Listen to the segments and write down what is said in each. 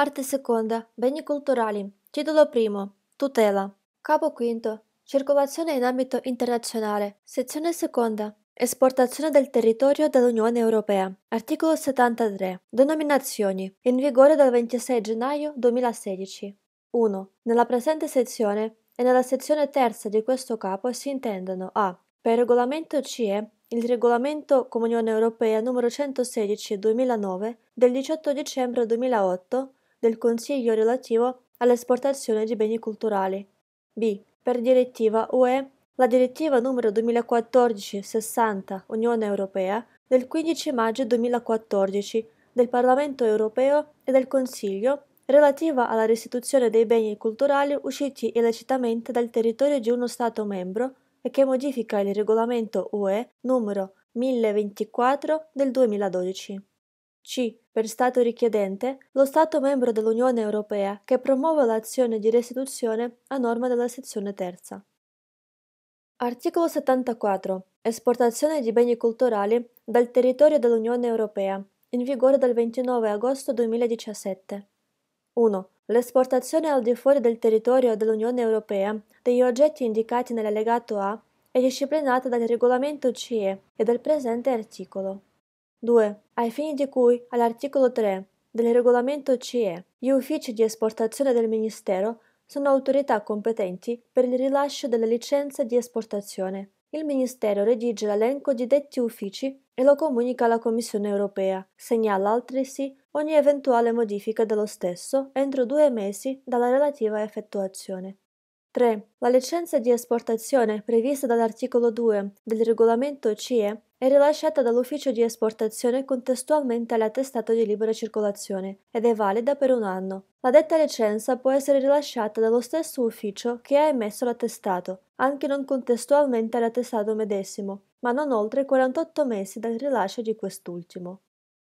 Parte seconda. Beni culturali. Titolo primo. Tutela. Capo quinto. Circolazione in ambito internazionale. Sezione seconda. Esportazione del territorio dell'Unione Europea. Articolo 73. Denominazioni. In vigore dal 26 gennaio 2016. 1. Nella presente sezione e nella sezione terza di questo capo si intendono a. Per regolamento CE il regolamento Comunione Europea numero 116 2009 del 18 dicembre 2008 del Consiglio relativo all'esportazione di beni culturali. B. Per direttiva UE, la direttiva numero 2014-60 Unione Europea del 15 maggio 2014 del Parlamento europeo e del Consiglio relativa alla restituzione dei beni culturali usciti illecitamente dal territorio di uno Stato membro e che modifica il regolamento UE numero 1024 del 2012. C. Per Stato richiedente, lo Stato membro dell'Unione Europea che promuove l'azione di restituzione a norma della sezione terza. Articolo 74. Esportazione di beni culturali dal territorio dell'Unione Europea, in vigore dal 29 agosto 2017. 1. L'esportazione al di fuori del territorio dell'Unione Europea degli oggetti indicati nell'allegato A è disciplinata dal regolamento CE e dal presente articolo. 2. Ai fini di cui, all'articolo 3 del regolamento CE, gli uffici di esportazione del Ministero sono autorità competenti per il rilascio delle licenze di esportazione. Il Ministero redige l'elenco di detti uffici e lo comunica alla Commissione europea. Segnala altresì ogni eventuale modifica dello stesso entro due mesi dalla relativa effettuazione. 3. La licenza di esportazione prevista dall'articolo 2 del regolamento CE è rilasciata dall'ufficio di esportazione contestualmente all'attestato di libera circolazione ed è valida per un anno. La detta licenza può essere rilasciata dallo stesso ufficio che ha emesso l'attestato, anche non contestualmente all'attestato medesimo, ma non oltre 48 mesi dal rilascio di quest'ultimo.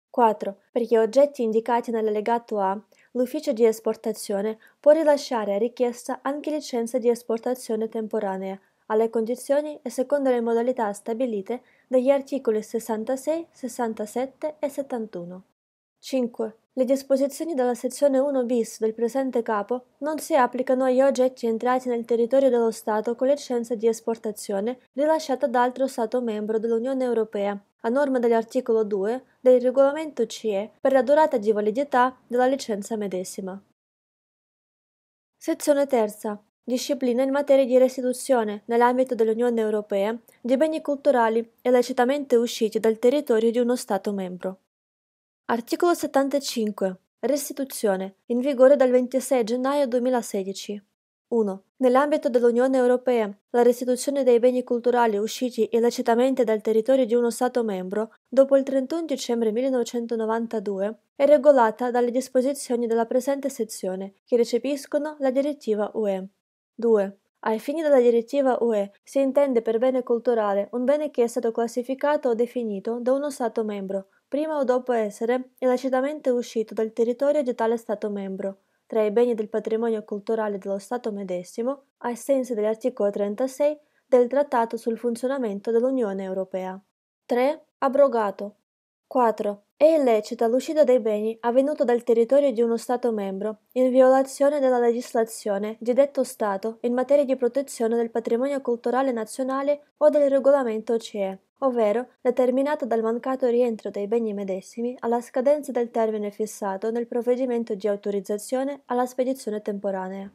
4. Perché oggetti indicati nell'allegato A l'ufficio di esportazione può rilasciare a richiesta anche licenze di esportazione temporanea, alle condizioni e secondo le modalità stabilite dagli articoli 66, 67 e 71. 5. Le disposizioni della sezione 1 bis del presente capo non si applicano agli oggetti entrati nel territorio dello Stato con licenza di esportazione rilasciata da altro Stato membro dell'Unione Europea, a norma dell'articolo 2 del regolamento CE per la durata di validità della licenza medesima. Sezione 3. Disciplina in materia di restituzione nell'ambito dell'Unione Europea di beni culturali illecitamente usciti dal territorio di uno Stato membro. Articolo 75. Restituzione. In vigore dal 26 gennaio 2016. 1. Nell'ambito dell'Unione Europea, la restituzione dei beni culturali usciti illecitamente dal territorio di uno Stato membro dopo il 31 dicembre 1992 è regolata dalle disposizioni della presente sezione, che recepiscono la direttiva UE. 2. Ai fini della direttiva UE si intende per bene culturale un bene che è stato classificato o definito da uno Stato membro, prima o dopo essere illecitamente uscito dal territorio di tale Stato membro, tra i beni del patrimonio culturale dello Stato medesimo, ai sensi dell'articolo 36 del Trattato sul funzionamento dell'Unione Europea. 3. Abrogato. 4. È illecita l'uscita dei beni avvenuta dal territorio di uno Stato membro, in violazione della legislazione di detto Stato in materia di protezione del patrimonio culturale nazionale o del regolamento CE, ovvero determinata dal mancato rientro dei beni medesimi alla scadenza del termine fissato nel provvedimento di autorizzazione alla spedizione temporanea.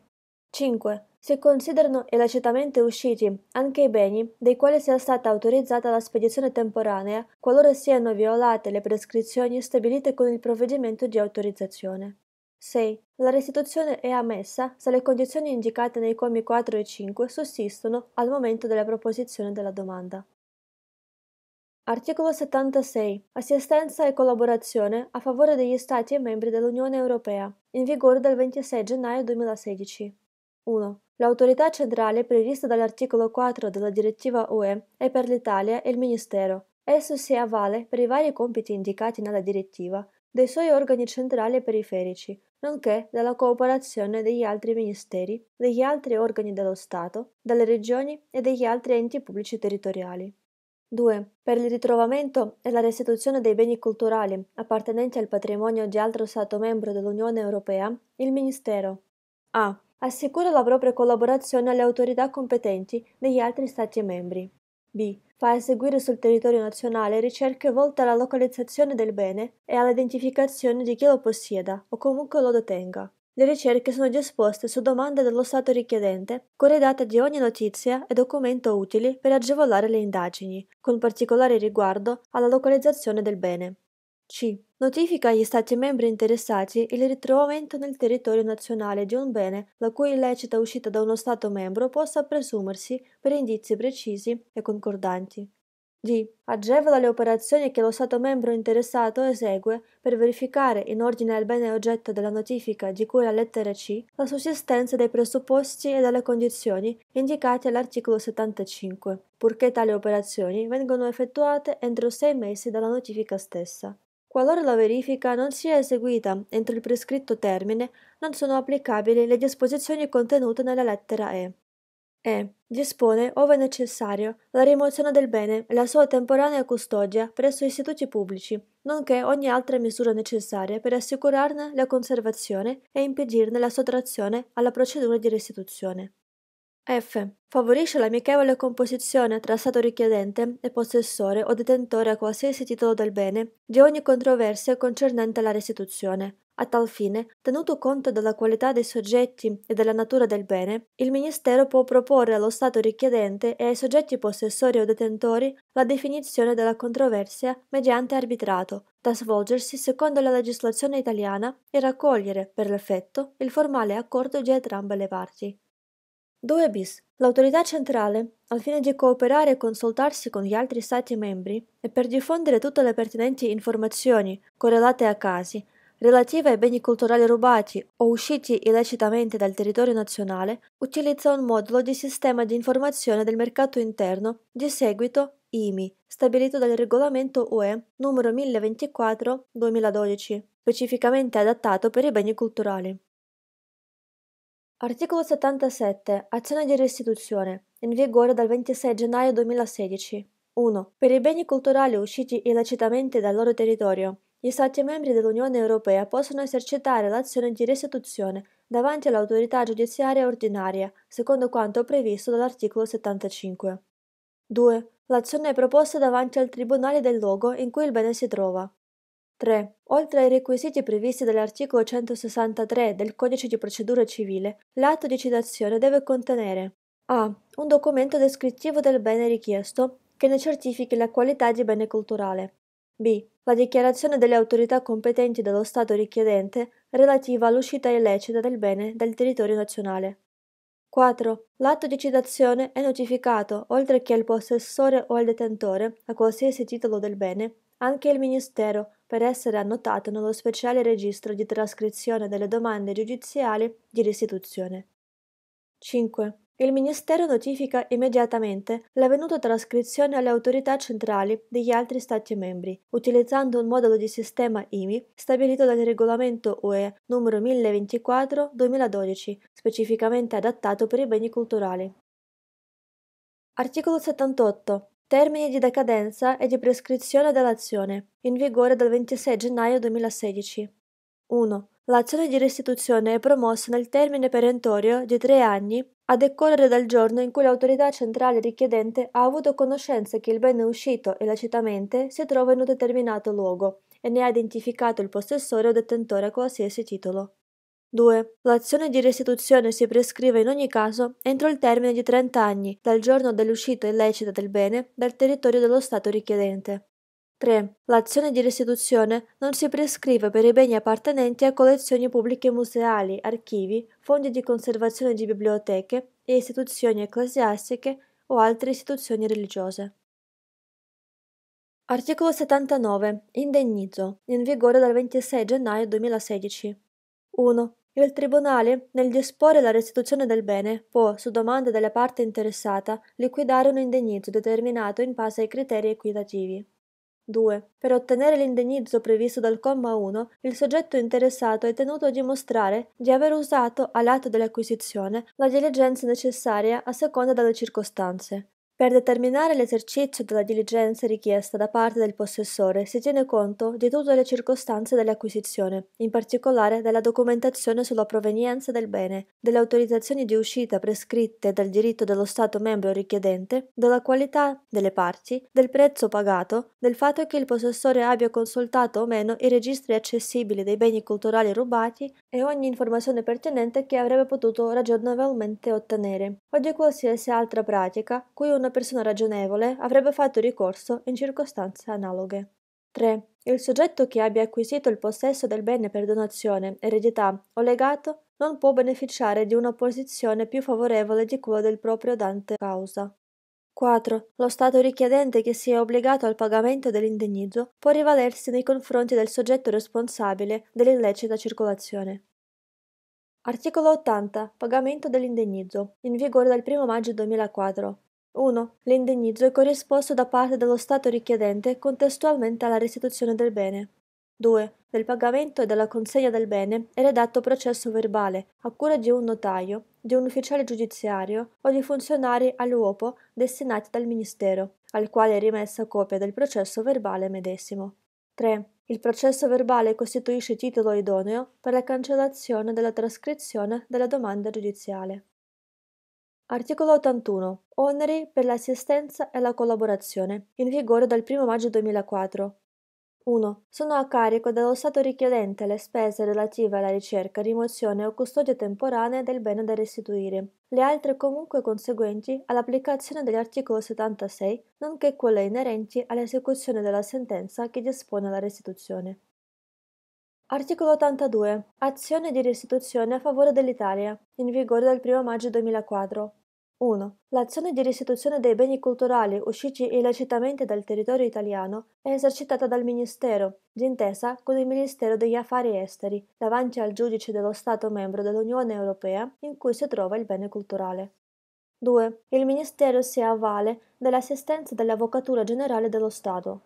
5. Si considerano illecitamente usciti anche i beni dei quali sia stata autorizzata la spedizione temporanea qualora siano violate le prescrizioni stabilite con il provvedimento di autorizzazione. 6. La restituzione è ammessa se le condizioni indicate nei commi 4 e 5 sussistono al momento della proposizione della domanda. Articolo 76. Assistenza e collaborazione a favore degli Stati e membri dell'Unione Europea, in vigore dal 26 gennaio 2016. 1. L'autorità centrale prevista dall'articolo 4 della direttiva UE è per l'Italia e il Ministero. Esso si avvale per i vari compiti indicati nella direttiva, dei suoi organi centrali e periferici, nonché della cooperazione degli altri ministeri, degli altri organi dello Stato, delle regioni e degli altri enti pubblici territoriali. 2. Per il ritrovamento e la restituzione dei beni culturali appartenenti al patrimonio di altro Stato membro dell'Unione Europea, il Ministero a. Assicura la propria collaborazione alle autorità competenti degli altri Stati membri. b. Fa eseguire sul territorio nazionale ricerche volte alla localizzazione del bene e all'identificazione di chi lo possieda o comunque lo detenga. Le ricerche sono già esposte su domanda dello Stato richiedente, corredate di ogni notizia e documento utili per agevolare le indagini, con particolare riguardo alla localizzazione del bene. C. Notifica agli Stati membri interessati il ritrovamento nel territorio nazionale di un bene la cui illecita uscita da uno Stato membro possa presumersi per indizi precisi e concordanti g. agevola le operazioni che lo Stato membro interessato esegue per verificare, in ordine al bene oggetto della notifica di cui la lettera c, la sussistenza dei presupposti e delle condizioni indicati all'articolo 75, purché tali operazioni vengano effettuate entro sei mesi dalla notifica stessa. Qualora la verifica non sia eseguita entro il prescritto termine, non sono applicabili le disposizioni contenute nella lettera E e dispone, ove necessario, la rimozione del bene e la sua temporanea custodia presso istituti pubblici, nonché ogni altra misura necessaria per assicurarne la conservazione e impedirne la sottrazione alla procedura di restituzione. F. Favorisce l'amichevole composizione tra Stato richiedente e possessore o detentore a qualsiasi titolo del bene di ogni controversia concernente la restituzione. A tal fine, tenuto conto della qualità dei soggetti e della natura del bene, il Ministero può proporre allo Stato richiedente e ai soggetti possessori o detentori la definizione della controversia mediante arbitrato, da svolgersi secondo la legislazione italiana e raccogliere, per l'effetto, il formale accordo di entrambe le parti. 2 bis. L'autorità centrale, al fine di cooperare e consultarsi con gli altri Stati membri e per diffondere tutte le pertinenti informazioni correlate a casi relative ai beni culturali rubati o usciti illecitamente dal territorio nazionale, utilizza un modulo di sistema di informazione del mercato interno, di seguito IMI, stabilito dal regolamento UE numero 1024-2012, specificamente adattato per i beni culturali. Articolo 77. Azione di restituzione. In vigore dal 26 gennaio 2016. 1. Per i beni culturali usciti illecitamente dal loro territorio, gli Stati membri dell'Unione Europea possono esercitare l'azione di restituzione davanti all'autorità giudiziaria ordinaria, secondo quanto previsto dall'articolo 75. 2. L'azione è proposta davanti al tribunale del luogo in cui il bene si trova. 3. Oltre ai requisiti previsti dall'articolo 163 del Codice di procedura civile, l'atto di citazione deve contenere a. un documento descrittivo del bene richiesto che ne certifichi la qualità di bene culturale. b. la dichiarazione delle autorità competenti dello Stato richiedente relativa all'uscita illecita del bene dal territorio nazionale. 4. L'atto di citazione è notificato, oltre che al possessore o al detentore, a qualsiasi titolo del bene, anche il Ministero per essere annotato nello speciale registro di trascrizione delle domande giudiziali di restituzione. 5. Il Ministero notifica immediatamente l'avvenuta trascrizione alle autorità centrali degli altri Stati membri, utilizzando un modulo di sistema IMI stabilito dal regolamento UE n. 1024-2012, specificamente adattato per i beni culturali. Articolo 78. Termini di decadenza e di prescrizione dell'azione, in vigore dal 26 gennaio 2016. 1. L'azione di restituzione è promossa nel termine perentorio di tre anni a decorrere dal giorno in cui l'autorità centrale richiedente ha avuto conoscenza che il bene uscito illecitamente si trova in un determinato luogo e ne ha identificato il possessore o detentore a qualsiasi titolo. 2. L'azione di restituzione si prescrive in ogni caso entro il termine di 30 anni dal giorno dell'uscita illecita del bene dal territorio dello Stato richiedente. 3. L'azione di restituzione non si prescrive per i beni appartenenti a collezioni pubbliche museali, archivi, fondi di conservazione di biblioteche e istituzioni ecclesiastiche o altre istituzioni religiose. Articolo 79. Indennizzo. In vigore dal 26 gennaio 2016. 1. Il Tribunale, nel disporre la restituzione del bene, può, su domanda della parte interessata, liquidare un indennizzo determinato in base ai criteri equitativi. 2. Per ottenere l'indennizzo previsto dal comma 1, il soggetto interessato è tenuto a dimostrare di aver usato, all'atto dell'acquisizione, la diligenza necessaria a seconda delle circostanze. Per determinare l'esercizio della diligenza richiesta da parte del possessore si tiene conto di tutte le circostanze dell'acquisizione, in particolare della documentazione sulla provenienza del bene, delle autorizzazioni di uscita prescritte dal diritto dello Stato membro richiedente, della qualità delle parti, del prezzo pagato, del fatto che il possessore abbia consultato o meno i registri accessibili dei beni culturali rubati e ogni informazione pertinente che avrebbe potuto ragionevolmente ottenere, o di qualsiasi altra pratica cui una una persona ragionevole avrebbe fatto ricorso in circostanze analoghe. 3. Il soggetto che abbia acquisito il possesso del bene per donazione, eredità o legato non può beneficiare di una posizione più favorevole di quella del proprio dante causa. 4. Lo Stato richiedente che sia obbligato al pagamento dell'indennizzo può rivalersi nei confronti del soggetto responsabile dell'illecita circolazione. Articolo 80. Pagamento dell'indennizzo, in vigore dal 1 maggio 2004. 1. L'indennizzo è corrisposto da parte dello Stato richiedente contestualmente alla restituzione del bene. 2. Del pagamento e della consegna del bene è redatto processo verbale, a cura di un notaio, di un ufficiale giudiziario o di funzionari all'uopo destinati dal Ministero, al quale è rimessa copia del processo verbale medesimo. 3. Il processo verbale costituisce titolo idoneo per la cancellazione della trascrizione della domanda giudiziale. Articolo 81. Oneri per l'assistenza e la collaborazione, in vigore dal 1 maggio 2004. 1. Sono a carico dello Stato richiedente le spese relative alla ricerca, rimozione o custodia temporanea del bene da restituire, le altre comunque conseguenti all'applicazione dell'articolo 76, nonché quelle inerenti all'esecuzione della sentenza che dispone la restituzione. Articolo 82. Azione di restituzione a favore dell'Italia, in vigore dal 1 maggio 2004. 1. L'azione di restituzione dei beni culturali usciti illecitamente dal territorio italiano è esercitata dal Ministero, d'intesa con il Ministero degli Affari Esteri, davanti al giudice dello Stato membro dell'Unione Europea in cui si trova il bene culturale. 2. Il Ministero si avvale dell'assistenza dell'Avvocatura Generale dello Stato.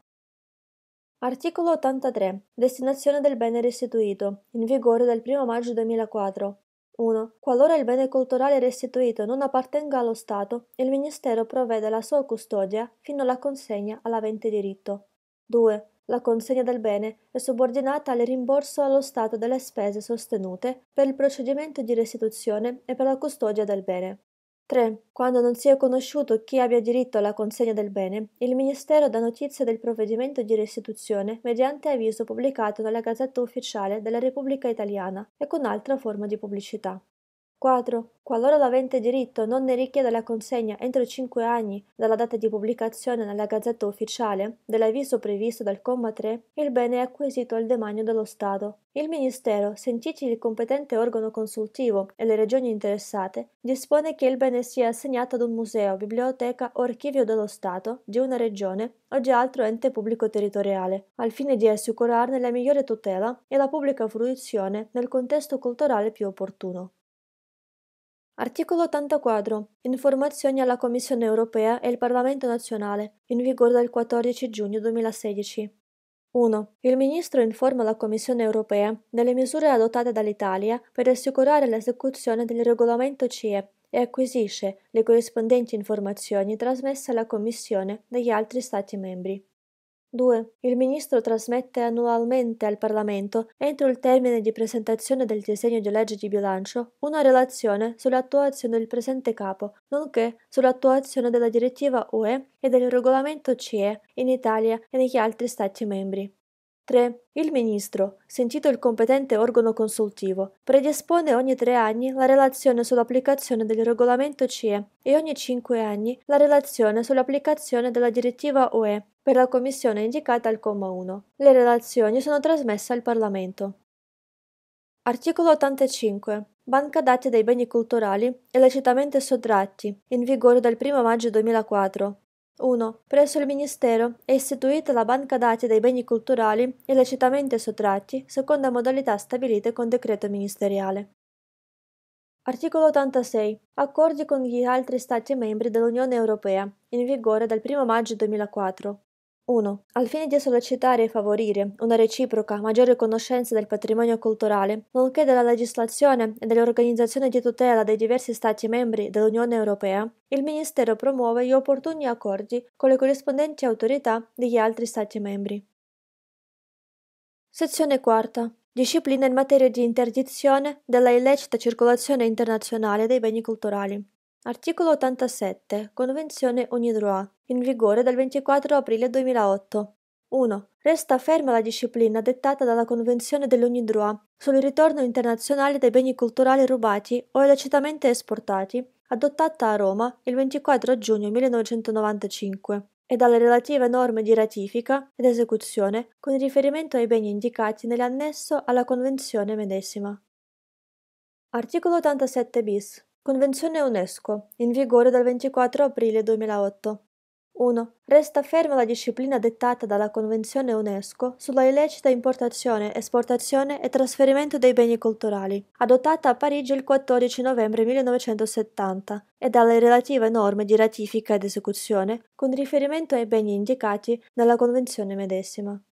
Articolo 83. Destinazione del bene restituito, in vigore dal 1 maggio 2004. 1. Qualora il bene culturale restituito non appartenga allo Stato, il Ministero provvede alla sua custodia fino alla consegna all'avente diritto. 2. La consegna del bene è subordinata al rimborso allo Stato delle spese sostenute per il procedimento di restituzione e per la custodia del bene. 3. Quando non sia conosciuto chi abbia diritto alla consegna del bene, il Ministero dà notizia del provvedimento di restituzione mediante avviso pubblicato nella Gazzetta Ufficiale della Repubblica Italiana e con altra forma di pubblicità. 4. Qualora l'avente diritto non ne richieda la consegna entro cinque anni dalla data di pubblicazione nella Gazzetta Ufficiale dell'avviso previsto dal comma 3, il bene è acquisito al demanio dello Stato. Il Ministero, sentiti il competente organo consultivo e le regioni interessate, dispone che il bene sia assegnato ad un museo, biblioteca o archivio dello Stato, di una regione o di altro ente pubblico territoriale, al fine di assicurarne la migliore tutela e la pubblica fruizione nel contesto culturale più opportuno. Articolo 84. Informazioni alla Commissione europea e al Parlamento nazionale, in vigore dal 14 giugno 2016. 1. Il Ministro informa la Commissione europea delle misure adottate dall'Italia per assicurare l'esecuzione del regolamento CE e acquisisce le corrispondenti informazioni trasmesse alla Commissione dagli altri Stati membri. 2. Il Ministro trasmette annualmente al Parlamento, entro il termine di presentazione del disegno di legge di bilancio, una relazione sull'attuazione del presente capo, nonché sull'attuazione della direttiva UE e del regolamento CE in Italia e negli altri Stati membri. 3. Il Ministro, sentito il competente organo consultivo, predispone ogni tre anni la relazione sull'applicazione del regolamento CE e ogni cinque anni la relazione sull'applicazione della direttiva UE per la commissione indicata al comma 1. Le relazioni sono trasmesse al Parlamento. Articolo 85. Banca dati dei beni culturali illecitamente sottratti, in vigore dal 1 maggio 2004. 1. Presso il Ministero è istituita la banca dati dei beni culturali illecitamente sottratti secondo modalità stabilite con decreto ministeriale. Articolo 86. Accordi con gli altri Stati membri dell'Unione Europea, in vigore dal 1 maggio 2004. 1. Al fine di sollecitare e favorire una reciproca maggiore conoscenza del patrimonio culturale, nonché della legislazione e delle organizzazioni di tutela dei diversi Stati membri dell'Unione Europea, il Ministero promuove gli opportuni accordi con le corrispondenti autorità degli altri Stati membri. Sezione quarta. Disciplina in materia di interdizione della illecita circolazione internazionale dei beni culturali. Articolo 87. Convenzione UNIDROIT, in vigore dal 24 aprile 2008. 1. Resta ferma la disciplina dettata dalla Convenzione dell'UNIDROIT sul ritorno internazionale dei beni culturali rubati o illecitamente esportati, adottata a Roma il 24 giugno 1995 e dalle relative norme di ratifica ed esecuzione con riferimento ai beni indicati nell'annesso alla Convenzione medesima. Articolo 87 bis. Convenzione UNESCO, in vigore dal 24 aprile 2008. 1. Resta ferma la disciplina dettata dalla Convenzione UNESCO sulla illecita importazione, esportazione e trasferimento dei beni culturali, adottata a Parigi il 14 novembre 1970, e dalle relative norme di ratifica ed esecuzione con riferimento ai beni indicati nella Convenzione medesima.